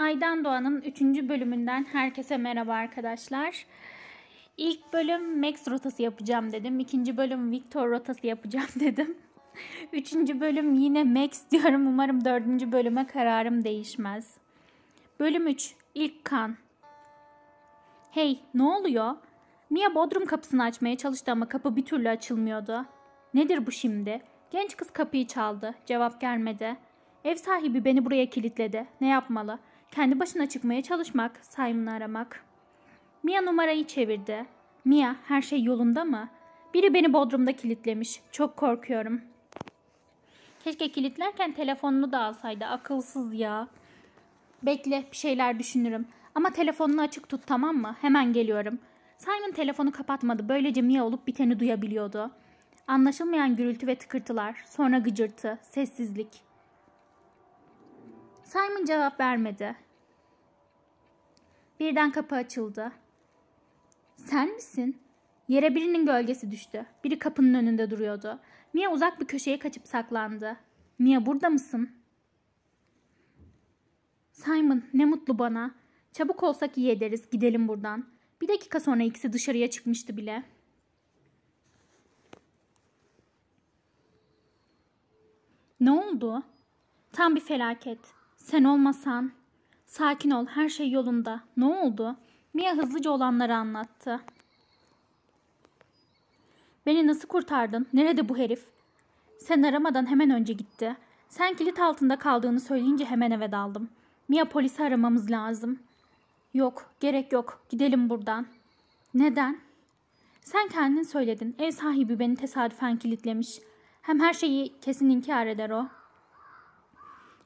Aydan Doğan'ın 3. bölümünden herkese merhaba arkadaşlar. İlk bölüm Max rotası yapacağım dedim. İkinci bölüm Victor rotası yapacağım dedim. Üçüncü bölüm yine Max diyorum. Umarım dördüncü bölüme kararım değişmez. Bölüm 3. İlk kan. Hey ne oluyor? Mia bodrum kapısını açmaya çalıştı ama kapı bir türlü açılmıyordu. Nedir bu şimdi? Genç kız kapıyı çaldı. Cevap gelmedi. Ev sahibi beni buraya kilitledi. Ne yapmalı? Kendi başına çıkmaya çalışmak, Simon'ı aramak. Mia numarayı çevirdi. Mia her şey yolunda mı? Biri beni bodrumda kilitlemiş. Çok korkuyorum. Keşke kilitlerken telefonunu da alsaydı. Akılsız ya. Bekle bir şeyler düşünürüm. Ama telefonunu açık tut tamam mı? Hemen geliyorum. Simon telefonu kapatmadı. Böylece Mia olup biteni duyabiliyordu. Anlaşılmayan gürültü ve tıkırtılar. Sonra gıcırtı. Sessizlik. Simon cevap vermedi. Birden kapı açıldı. Sen misin? Yere birinin gölgesi düştü. Biri kapının önünde duruyordu. Mia uzak bir köşeye kaçıp saklandı. Mia burada mısın? Simon ne mutlu bana. Çabuk olsak iyi ederiz gidelim buradan. Bir dakika sonra ikisi dışarıya çıkmıştı bile. Ne oldu? Tam bir felaket. Sen olmasan. Sakin ol her şey yolunda. Ne oldu? Mia hızlıca olanları anlattı. Beni nasıl kurtardın? Nerede bu herif? Sen aramadan hemen önce gitti. Sen kilit altında kaldığını söyleyince hemen eve daldım. Mia polisi aramamız lazım. Yok, gerek yok. Gidelim buradan. Neden? Sen kendin söyledin. Ev sahibi beni tesadüfen kilitlemiş. Hem her şeyi kesin inkar eder o.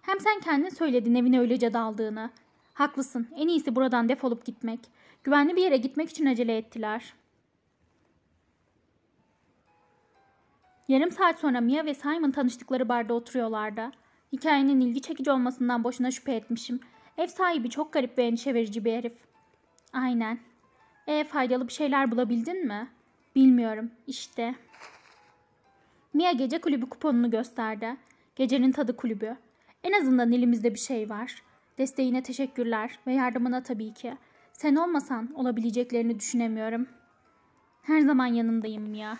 Hem sen kendin söyledin evine öylece daldığını. Haklısın. En iyisi buradan defolup gitmek. Güvenli bir yere gitmek için acele ettiler. Yarım saat sonra Mia ve Simon tanıştıkları barda oturuyorlardı. Hikayenin ilgi çekici olmasından boşuna şüphe etmişim. Ev sahibi çok garip ve endişe verici bir herif. Aynen. E faydalı bir şeyler bulabildin mi? Bilmiyorum. İşte. Mia gece kulübü kuponunu gösterdi. Gecenin tadı kulübü. En azından elimizde bir şey var. Desteğine teşekkürler ve yardımına tabii ki. Sen olmasan olabileceklerini düşünemiyorum. Her zaman yanındayım ya.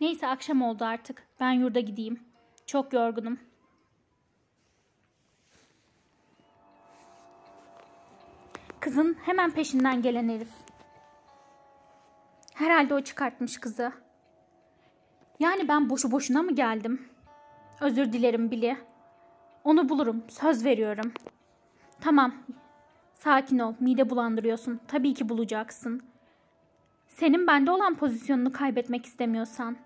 Neyse akşam oldu artık. Ben yurda gideyim. Çok yorgunum. Kızın hemen peşinden gelen herif. Herhalde o çıkartmış kızı. Yani ben boşu boşuna mı geldim? Özür dilerim Billy. Onu bulurum. Söz veriyorum. Tamam. Sakin ol. Mide bulandırıyorsun. Tabii ki bulacaksın. Senin bende olan pozisyonunu kaybetmek istemiyorsan.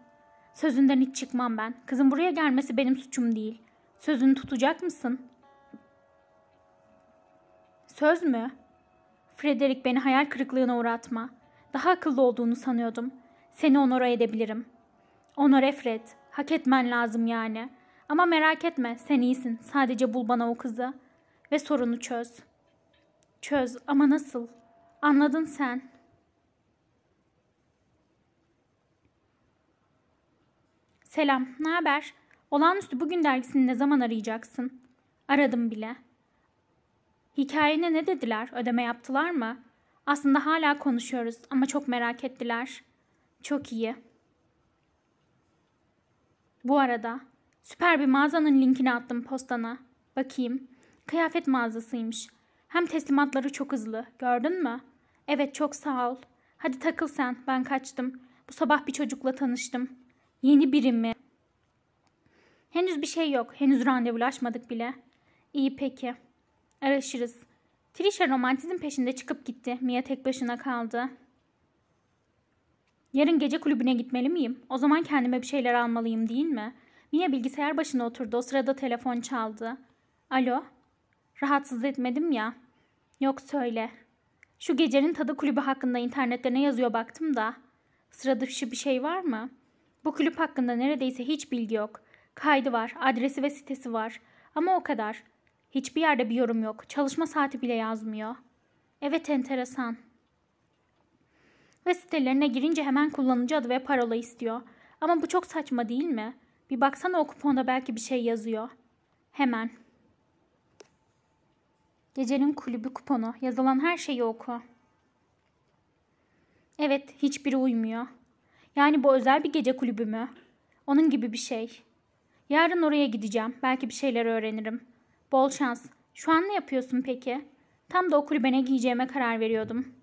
Sözünden hiç çıkmam ben. Kızın buraya gelmesi benim suçum değil. Sözünü tutacak mısın? Söz mü? Frederick beni hayal kırıklığına uğratma. Daha akıllı olduğunu sanıyordum. Seni onora edebilirim. Onore Fred. Hak etmen lazım yani.'' Ama merak etme sen iyisin. Sadece bul bana o kızı ve sorunu çöz. Çöz ama nasıl? Anladın sen. Selam, ne haber? Olağanüstü bugün dergisini ne zaman arayacaksın? Aradım bile. Hikayene ne dediler? Ödeme yaptılar mı? Aslında hala konuşuyoruz ama çok merak ettiler. Çok iyi. Bu arada Süper bir mağazanın linkini attım postana. Bakayım. Kıyafet mağazasıymış. Hem teslimatları çok hızlı. Gördün mü? Evet çok sağ ol. Hadi takıl sen. Ben kaçtım. Bu sabah bir çocukla tanıştım. Yeni biri mi? Henüz bir şey yok. Henüz randevulaşmadık bile. İyi peki. Araşırız. Trisha romantizm peşinde çıkıp gitti. Mia tek başına kaldı. Yarın gece kulübüne gitmeli miyim? O zaman kendime bir şeyler almalıyım değil mi?'' Mia bilgisayar başına oturdu. O sırada telefon çaldı. Alo. Rahatsız etmedim ya. Yok söyle. Şu gecenin tadı kulübü hakkında internette ne yazıyor baktım da. Sırada dışı bir şey var mı? Bu kulüp hakkında neredeyse hiç bilgi yok. Kaydı var, adresi ve sitesi var. Ama o kadar. Hiçbir yerde bir yorum yok. Çalışma saati bile yazmıyor. Evet enteresan. Ve sitelerine girince hemen kullanıcı adı ve parola istiyor. Ama bu çok saçma değil mi?'' Bir baksana o kuponda belki bir şey yazıyor. Hemen. Gecenin kulübü kuponu. Yazılan her şeyi oku. Evet, hiçbiri uymuyor. Yani bu özel bir gece kulübü mü? Onun gibi bir şey. Yarın oraya gideceğim. Belki bir şeyler öğrenirim. Bol şans. Şu an ne yapıyorsun peki? Tam da o kulübene giyeceğime karar veriyordum.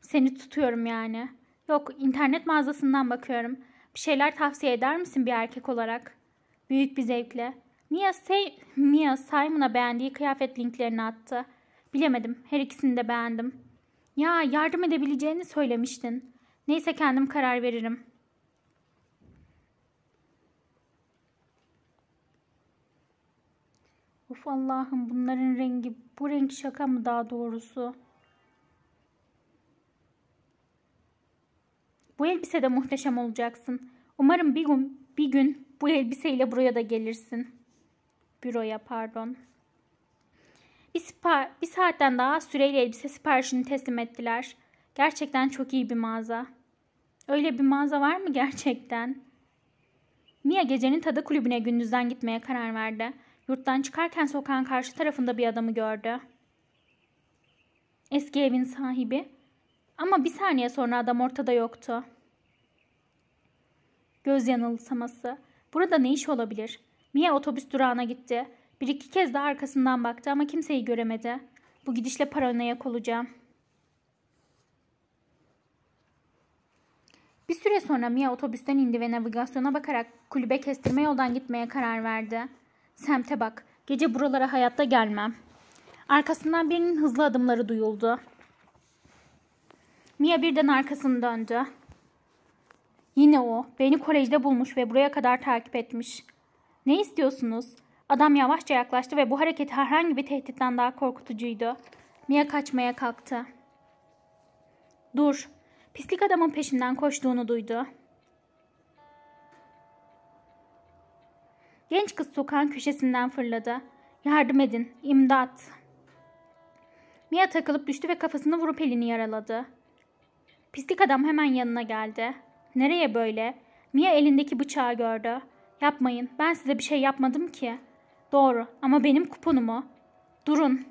Seni tutuyorum yani. Yok, internet mağazasından bakıyorum. Bir şeyler tavsiye eder misin bir erkek olarak? Büyük bir zevkle. Mia, say Mia Simon'a beğendiği kıyafet linklerini attı. Bilemedim. Her ikisini de beğendim. Ya yardım edebileceğini söylemiştin. Neyse kendim karar veririm. Uf Allah'ım bunların rengi bu renk şaka mı daha doğrusu? Bu elbise de muhteşem olacaksın. Umarım bir gün, bir gün bu elbiseyle buraya da gelirsin. Büroya pardon. Bir, bir saatten daha süreyle elbise siparişini teslim ettiler. Gerçekten çok iyi bir mağaza. Öyle bir mağaza var mı gerçekten? Mia gecenin tadı kulübüne gündüzden gitmeye karar verdi. Yurttan çıkarken sokağın karşı tarafında bir adamı gördü. Eski evin sahibi ama bir saniye sonra adam ortada yoktu. Göz yanılsaması. Burada ne iş olabilir? Mia otobüs durağına gitti. Bir iki kez daha arkasından baktı ama kimseyi göremedi. Bu gidişle paranoyak olacağım. Bir süre sonra Mia otobüsten indi ve navigasyona bakarak kulübe kestirme yoldan gitmeye karar verdi. Semte bak, gece buralara hayatta gelmem. Arkasından birinin hızlı adımları duyuldu. Mia birden arkasını döndü. Yine o. Beni kolejde bulmuş ve buraya kadar takip etmiş. Ne istiyorsunuz? Adam yavaşça yaklaştı ve bu hareket herhangi bir tehditten daha korkutucuydu. Mia kaçmaya kalktı. Dur. Pislik adamın peşinden koştuğunu duydu. Genç kız sokağın köşesinden fırladı. Yardım edin. imdat. Mia takılıp düştü ve kafasını vurup elini yaraladı. Pislik adam hemen yanına geldi. Nereye böyle? Mia elindeki bıçağı gördü. Yapmayın ben size bir şey yapmadım ki. Doğru ama benim kuponumu. Durun.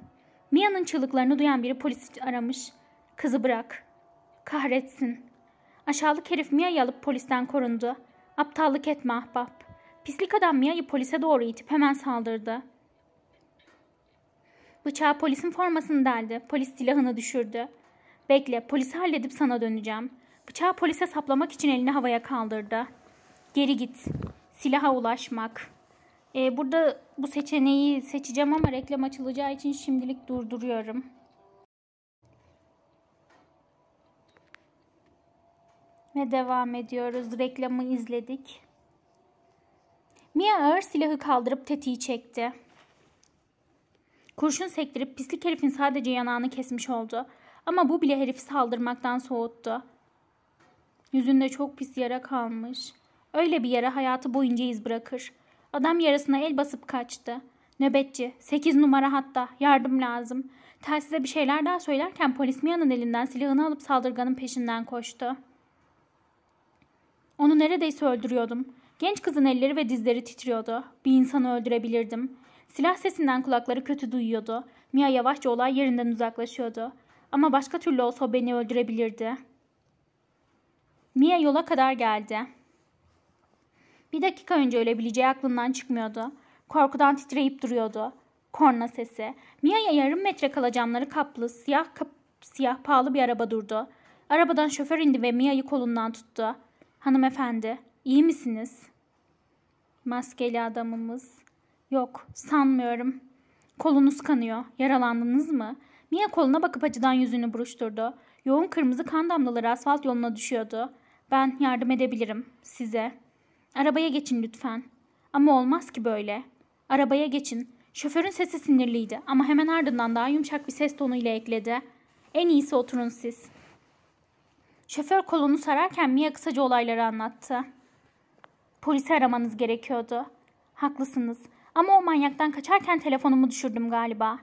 Mia'nın çığlıklarını duyan biri polis aramış. Kızı bırak. Kahretsin. Aşağılık herif Mia'yı alıp polisten korundu. Aptallık etme ahbap. Pislik adam Mia'yı polise doğru itip hemen saldırdı. Bıçağı polisin formasını deldi. Polis silahını düşürdü. Bekle polisi halledip sana döneceğim. Bıçağı polise saplamak için elini havaya kaldırdı. Geri git. Silaha ulaşmak. Ee, burada bu seçeneği seçeceğim ama reklam açılacağı için şimdilik durduruyorum. Ve devam ediyoruz. Reklamı izledik. Mia ağır silahı kaldırıp tetiği çekti. Kurşun sektirip pislik herifin sadece yanağını kesmiş oldu. Ama bu bile herifi saldırmaktan soğuttu. Yüzünde çok pis yara kalmış. Öyle bir yara hayatı boyunca iz bırakır. Adam yarasına el basıp kaçtı. Nöbetçi, sekiz numara hatta, yardım lazım. Telsize bir şeyler daha söylerken polis Mia'nın elinden silahını alıp saldırganın peşinden koştu. Onu neredeyse öldürüyordum. Genç kızın elleri ve dizleri titriyordu. Bir insanı öldürebilirdim. Silah sesinden kulakları kötü duyuyordu. Mia yavaşça olay yerinden uzaklaşıyordu. Ama başka türlü olsa o beni öldürebilirdi. Mia yola kadar geldi. Bir dakika önce ölebileceği aklından çıkmıyordu. Korkudan titreyip duruyordu. Korna sesi. Mia'ya yarım metre kala camları kaplı, siyah, kap siyah pahalı bir araba durdu. Arabadan şoför indi ve Mia'yı kolundan tuttu. Hanımefendi, iyi misiniz? Maskeli adamımız. Yok, sanmıyorum. Kolunuz kanıyor. Yaralandınız mı? Mia koluna bakıp acıdan yüzünü buruşturdu. Yoğun kırmızı kan damlaları asfalt yoluna düşüyordu. Ben yardım edebilirim size. Arabaya geçin lütfen. Ama olmaz ki böyle. Arabaya geçin. Şoförün sesi sinirliydi ama hemen ardından daha yumuşak bir ses tonuyla ekledi. En iyisi oturun siz. Şoför kolunu sararken Mia kısaca olayları anlattı. Polisi aramanız gerekiyordu. Haklısınız. Ama o manyaktan kaçarken telefonumu düşürdüm galiba.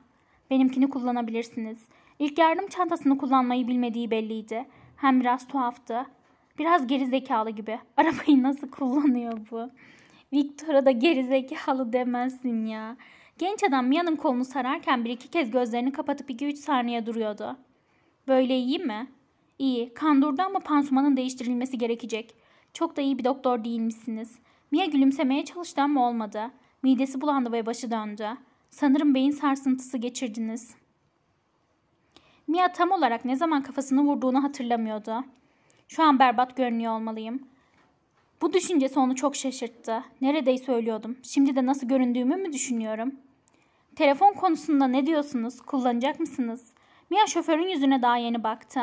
Benimkini kullanabilirsiniz. İlk yardım çantasını kullanmayı bilmediği belliydi. Hem biraz tuhaftı. Biraz geri gibi. Arabayı nasıl kullanıyor bu? Victor'a da geri demezsin ya. Genç adam Mia'nın kolunu sararken bir iki kez gözlerini kapatıp iki üç saniye duruyordu. Böyle iyi mi? İyi. Kan durdu ama pansumanın değiştirilmesi gerekecek. Çok da iyi bir doktor değilmişsiniz. Mia gülümsemeye çalıştı ama olmadı. Midesi bulandı ve başı döndü. Sanırım beyin sarsıntısı geçirdiniz. Mia tam olarak ne zaman kafasını vurduğunu hatırlamıyordu. Şu an berbat görünüyor olmalıyım. Bu düşüncesi onu çok şaşırttı. Neredeyse ölüyordum. Şimdi de nasıl göründüğümü mü düşünüyorum? Telefon konusunda ne diyorsunuz? Kullanacak mısınız? Mia şoförün yüzüne daha yeni baktı.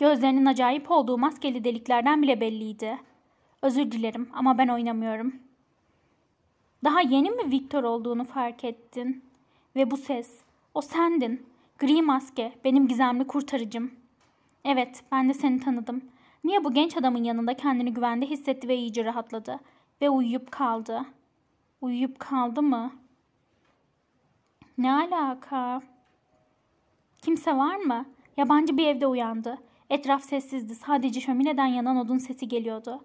Gözlerinin acayip olduğu maskeli deliklerden bile belliydi. Özür dilerim ama ben oynamıyorum.'' Daha yeni mi Victor olduğunu fark ettin? Ve bu ses, o sendin. Gri maske, benim gizemli kurtarıcım. Evet, ben de seni tanıdım. Niye bu genç adamın yanında kendini güvende hissetti ve iyice rahatladı. Ve uyuyup kaldı. Uyuyup kaldı mı? Ne alaka? Kimse var mı? Yabancı bir evde uyandı. Etraf sessizdi. Sadece şömineden yanan odun sesi geliyordu.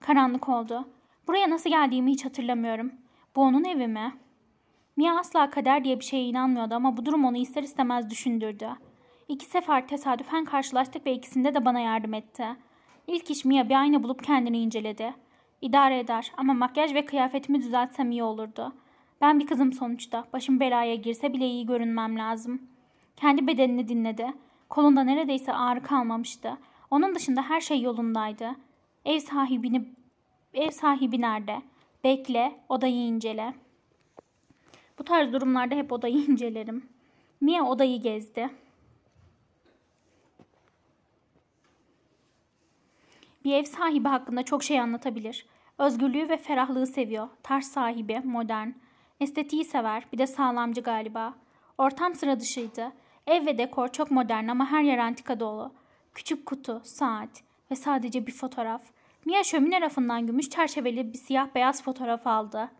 Karanlık oldu. Buraya nasıl geldiğimi hiç hatırlamıyorum. Bu onun evi mi? Mia asla kader diye bir şeye inanmıyordu ama bu durum onu ister istemez düşündürdü. İki sefer tesadüfen karşılaştık ve ikisinde de bana yardım etti. İlk iş Mia bir ayna bulup kendini inceledi. İdare eder ama makyaj ve kıyafetimi düzeltsem iyi olurdu. Ben bir kızım sonuçta. Başım belaya girse bile iyi görünmem lazım. Kendi bedenini dinledi. Kolunda neredeyse ağrı kalmamıştı. Onun dışında her şey yolundaydı. Ev sahibini ev sahibi nerede? Bekle, odayı incele. Bu tarz durumlarda hep odayı incelerim. Niye odayı gezdi. Bir ev sahibi hakkında çok şey anlatabilir. Özgürlüğü ve ferahlığı seviyor. Tarz sahibi, modern. Estetiği sever, bir de sağlamcı galiba. Ortam sıra dışıydı. Ev ve dekor çok modern ama her yer antika dolu. Küçük kutu, saat ve sadece bir fotoğraf. Mia şömine rafından gümüş çerçeveli bir siyah beyaz fotoğraf aldı.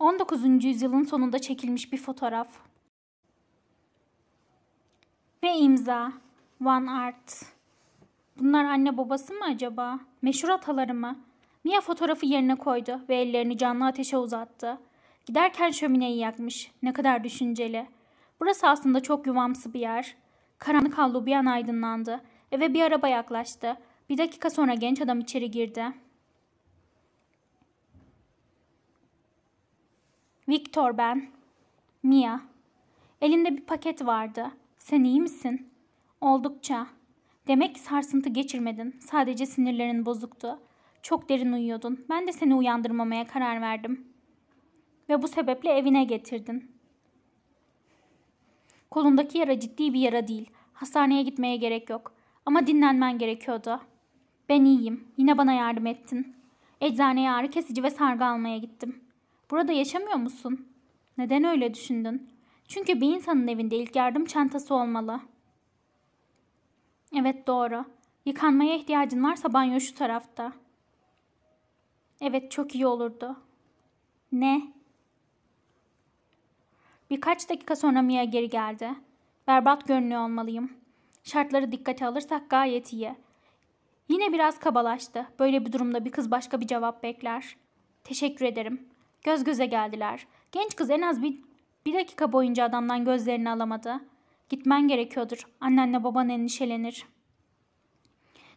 ...19. yüzyılın sonunda çekilmiş bir fotoğraf. Ve imza. One Art. Bunlar anne babası mı acaba? Meşhur ataları mı? Mia fotoğrafı yerine koydu ve ellerini canlı ateşe uzattı. Giderken şömineyi yakmış. Ne kadar düşünceli. Burası aslında çok yuvamsı bir yer. Karanlık havlu bir an aydınlandı. Eve bir araba yaklaştı. Bir dakika sonra genç adam içeri girdi. Victor ben. Mia. Elinde bir paket vardı. Sen iyi misin? Oldukça. Demek sarsıntı geçirmedin. Sadece sinirlerin bozuktu. Çok derin uyuyordun. Ben de seni uyandırmamaya karar verdim. Ve bu sebeple evine getirdin. Kolundaki yara ciddi bir yara değil. Hastaneye gitmeye gerek yok. Ama dinlenmen gerekiyordu. Ben iyiyim. Yine bana yardım ettin. Eczaneye ağrı kesici ve sargı almaya gittim. Burada yaşamıyor musun? Neden öyle düşündün? Çünkü bir insanın evinde ilk yardım çantası olmalı. Evet doğru. Yıkanmaya ihtiyacın varsa banyo şu tarafta. Evet çok iyi olurdu. Ne? Birkaç dakika sonra Mia geri geldi. Berbat görünüyor olmalıyım. Şartları dikkate alırsak gayet iyi. Yine biraz kabalaştı. Böyle bir durumda bir kız başka bir cevap bekler. Teşekkür ederim. Göz göze geldiler. Genç kız en az bir, bir dakika boyunca adamdan gözlerini alamadı. Gitmen gerekiyordur. Annenle baban endişelenir.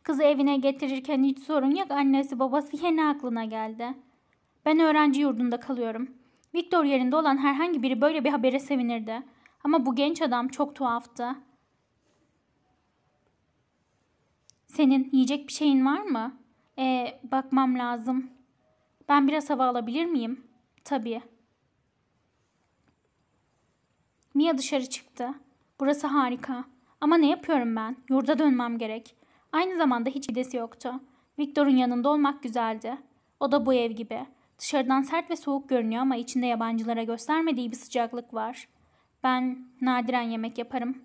Kızı evine getirirken hiç sorun yok. Annesi babası yeni aklına geldi. Ben öğrenci yurdunda kalıyorum. Victor yerinde olan herhangi biri böyle bir habere sevinirdi. Ama bu genç adam çok tuhaftı. Senin yiyecek bir şeyin var mı? Ee, bakmam lazım. Ben biraz hava alabilir miyim? Tabii. Mia dışarı çıktı. Burası harika. Ama ne yapıyorum ben? Yurda dönmem gerek. Aynı zamanda hiç gidesi yoktu. Victor'un yanında olmak güzeldi. O da bu ev gibi. Dışarıdan sert ve soğuk görünüyor ama içinde yabancılara göstermediği bir sıcaklık var. Ben nadiren yemek yaparım.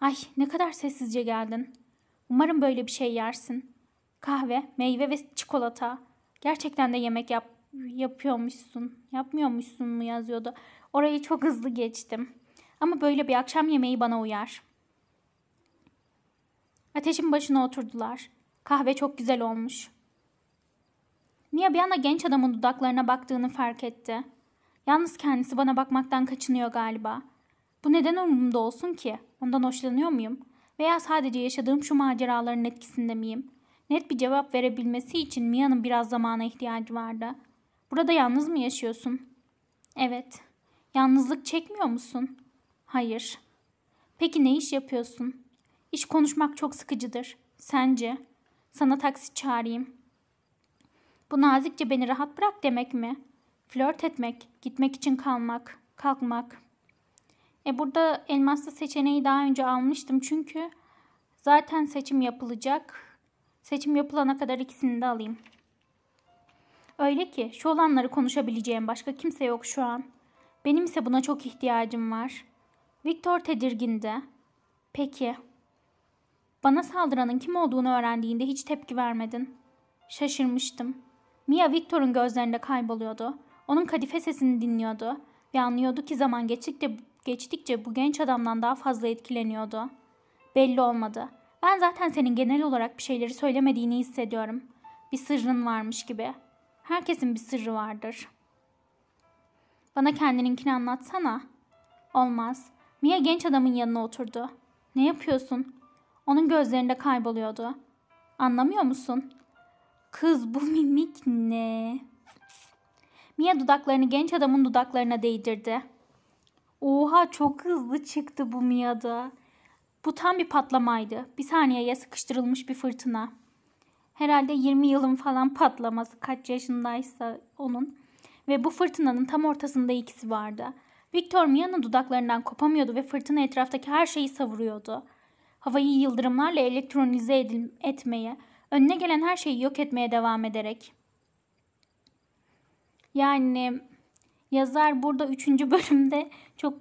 Ay ne kadar sessizce geldin. Umarım böyle bir şey yersin. Kahve, meyve ve çikolata. Gerçekten de yemek yap yapıyormuşsun. Yapmıyormuşsun mu yazıyordu. Orayı çok hızlı geçtim. Ama böyle bir akşam yemeği bana uyar. Ateşin başına oturdular. Kahve çok güzel olmuş. Mia bir anda genç adamın dudaklarına baktığını fark etti. Yalnız kendisi bana bakmaktan kaçınıyor galiba. Bu neden umurumda olsun ki? Ondan hoşlanıyor muyum? Veya sadece yaşadığım şu maceraların etkisinde miyim? Net bir cevap verebilmesi için Mia'nın biraz zamana ihtiyacı vardı. Burada yalnız mı yaşıyorsun? Evet. Yalnızlık çekmiyor musun? Hayır. Peki ne iş yapıyorsun? İş konuşmak çok sıkıcıdır. Sence? Sana taksi çağırayım.'' Bu nazikçe beni rahat bırak demek mi? Flört etmek, gitmek için kalmak, kalkmak. E burada elmaslı seçeneği daha önce almıştım çünkü zaten seçim yapılacak. Seçim yapılana kadar ikisini de alayım. Öyle ki şu olanları konuşabileceğim başka kimse yok şu an. Benim ise buna çok ihtiyacım var. Victor tedirgindi. Peki. Bana saldıranın kim olduğunu öğrendiğinde hiç tepki vermedin. Şaşırmıştım. Mia Victor'un gözlerinde kayboluyordu. Onun kadife sesini dinliyordu ve anlıyordu ki zaman geçtikçe, geçtikçe bu genç adamdan daha fazla etkileniyordu. Belli olmadı. Ben zaten senin genel olarak bir şeyleri söylemediğini hissediyorum. Bir sırrın varmış gibi. Herkesin bir sırrı vardır. Bana kendininkini anlatsana. Olmaz. Mia genç adamın yanına oturdu. Ne yapıyorsun? Onun gözlerinde kayboluyordu. Anlamıyor musun? Kız bu mimik ne? Mia dudaklarını genç adamın dudaklarına değdirdi. Oha çok hızlı çıktı bu Mia'da. Bu tam bir patlamaydı. Bir saniyeye sıkıştırılmış bir fırtına. Herhalde 20 yılın falan patlaması kaç yaşındaysa onun. Ve bu fırtınanın tam ortasında ikisi vardı. Victor Mia'nın dudaklarından kopamıyordu ve fırtına etraftaki her şeyi savuruyordu. Havayı yıldırımlarla elektronize edil etmeye, önüne gelen her şeyi yok etmeye devam ederek. Yani yazar burada 3. bölümde çok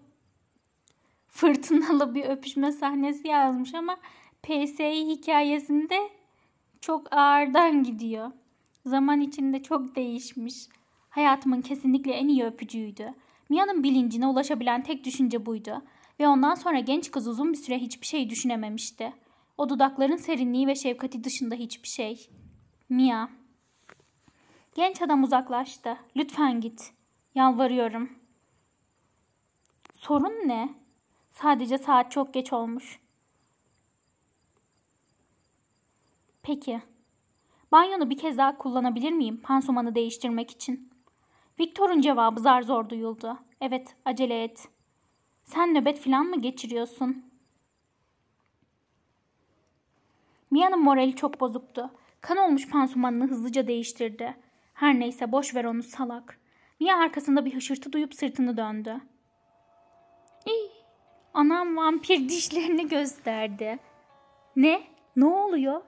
fırtınalı bir öpüşme sahnesi yazmış ama PSI hikayesinde çok ağırdan gidiyor. Zaman içinde çok değişmiş. Hayatımın kesinlikle en iyi öpücüğüydü. Mia'nın bilincine ulaşabilen tek düşünce buydu. Ve ondan sonra genç kız uzun bir süre hiçbir şey düşünememişti. O dudakların serinliği ve şefkati dışında hiçbir şey. Mia. Genç adam uzaklaştı. Lütfen git. Yalvarıyorum. Sorun ne? Sadece saat çok geç olmuş. Peki. Banyonu bir kez daha kullanabilir miyim pansumanı değiştirmek için? Victor'un cevabı zar zor duyuldu. Evet, acele et. Sen nöbet filan mı geçiriyorsun?'' Mia'nın morali çok bozuktu. Kan olmuş pansumanını hızlıca değiştirdi. Her neyse boş ver onu salak. Mia arkasında bir hışırtı duyup sırtını döndü. İy, anam vampir dişlerini gösterdi. Ne? Ne oluyor?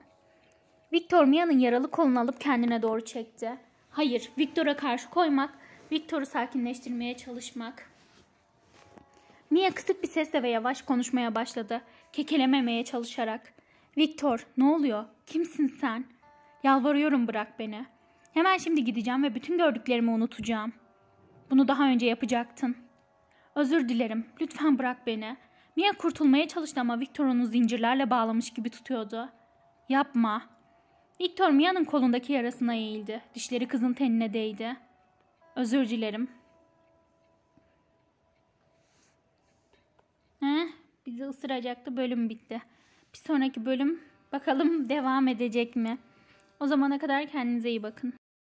Victor Mia'nın yaralı kolunu alıp kendine doğru çekti. Hayır, Victor'a karşı koymak, Victor'u sakinleştirmeye çalışmak. Mia kısık bir sesle ve yavaş konuşmaya başladı, kekelememeye çalışarak. Victor ne oluyor? Kimsin sen? Yalvarıyorum bırak beni. Hemen şimdi gideceğim ve bütün gördüklerimi unutacağım. Bunu daha önce yapacaktın. Özür dilerim. Lütfen bırak beni. Mia kurtulmaya çalıştı ama Victor onu zincirlerle bağlamış gibi tutuyordu. Yapma. Victor Mia'nın kolundaki yarasına eğildi. Dişleri kızın tenine değdi. Özür dilerim. Heh, bizi ısıracaktı. Bölüm bitti. Bir sonraki bölüm bakalım devam edecek mi? O zamana kadar kendinize iyi bakın.